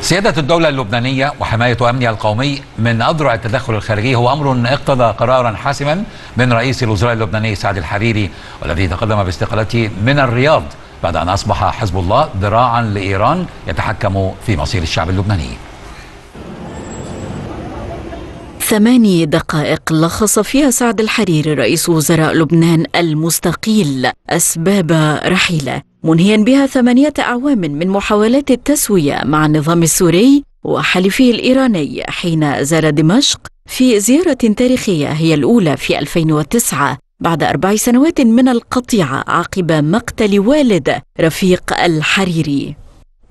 سيادة الدولة اللبنانية وحماية أمنها القومي من أذرع التدخل الخارجي هو أمر اقتضى قرارا حاسما من رئيس الوزراء اللبناني سعد الحريري والذي تقدم باستقالته من الرياض بعد أن أصبح حزب الله ذراعا لإيران يتحكم في مصير الشعب اللبناني ثماني دقائق لخص فيها سعد الحريري رئيس وزراء لبنان المستقيل أسباب رحيله منهيا بها ثمانية أعوام من محاولات التسوية مع النظام السوري وحليفه الإيراني حين زار دمشق في زيارة تاريخية هي الأولى في 2009 بعد أربع سنوات من القطيعة عقب مقتل والد رفيق الحريري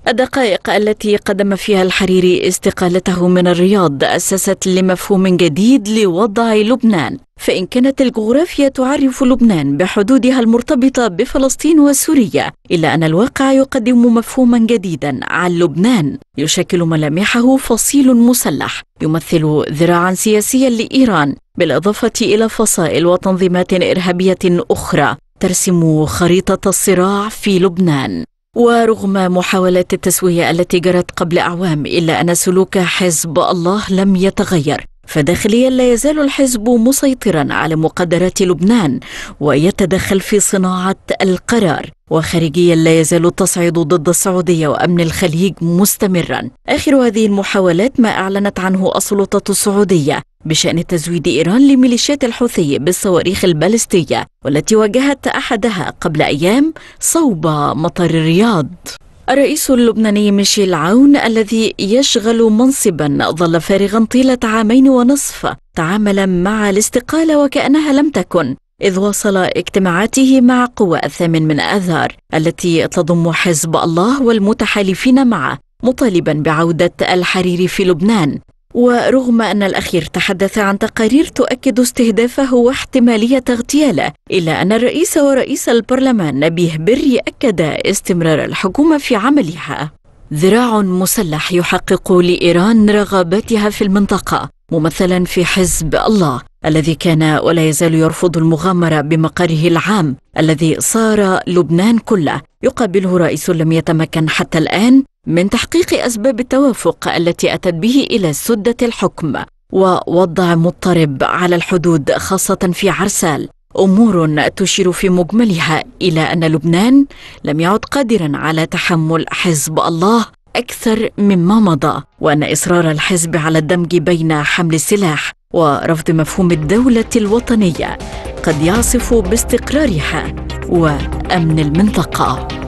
الدقائق التي قدم فيها الحريري استقالته من الرياض أسست لمفهوم جديد لوضع لبنان فإن كانت الجغرافيا تعرف لبنان بحدودها المرتبطة بفلسطين وسوريا إلا أن الواقع يقدم مفهوما جديدا عن لبنان يشكل ملامحه فصيل مسلح يمثل ذراعا سياسيا لإيران بالإضافة إلى فصائل وتنظيمات إرهابية أخرى ترسم خريطة الصراع في لبنان ورغم محاولات التسوية التي جرت قبل أعوام إلا أن سلوك حزب الله لم يتغير فداخليا لا يزال الحزب مسيطرا على مقدرات لبنان ويتدخل في صناعة القرار وخارجيا لا يزال التصعيد ضد السعودية وأمن الخليج مستمرا آخر هذه المحاولات ما أعلنت عنه السلطة السعودية بشأن تزويد إيران لميليشيات الحوثي بالصواريخ البالستية والتي واجهت أحدها قبل أيام صوب مطار الرياض الرئيس اللبناني ميشيل عون الذي يشغل منصبا ظل فارغا طيلة عامين ونصف تعامل مع الاستقالة وكأنها لم تكن إذ واصل اجتماعاته مع قوى الثامن من آذار التي تضم حزب الله والمتحالفين معه مطالبا بعودة الحرير في لبنان ورغم أن الأخير تحدث عن تقارير تؤكد استهدافه واحتمالية اغتياله إلا أن الرئيس ورئيس البرلمان نبيه بري أكد استمرار الحكومة في عملها ذراع مسلح يحقق لإيران رغباتها في المنطقة ممثلا في حزب الله الذي كان ولا يزال يرفض المغامرة بمقره العام الذي صار لبنان كله يقابله رئيس لم يتمكن حتى الآن من تحقيق أسباب التوافق التي أتت به إلى سدة الحكم ووضع مضطرب على الحدود خاصة في عرسال امور تشير في مجملها الى ان لبنان لم يعد قادرا على تحمل حزب الله اكثر مما مضى وان اصرار الحزب على الدمج بين حمل السلاح ورفض مفهوم الدولة الوطنية قد يعصف باستقرارها وأمن المنطقة